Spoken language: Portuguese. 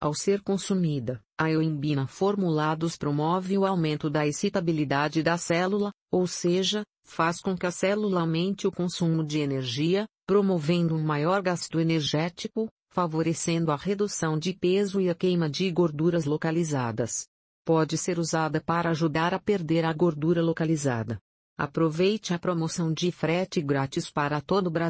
Ao ser consumida, a euimbina formulados promove o aumento da excitabilidade da célula, ou seja, faz com que a célula aumente o consumo de energia, promovendo um maior gasto energético, favorecendo a redução de peso e a queima de gorduras localizadas. Pode ser usada para ajudar a perder a gordura localizada. Aproveite a promoção de frete grátis para todo o Brasil.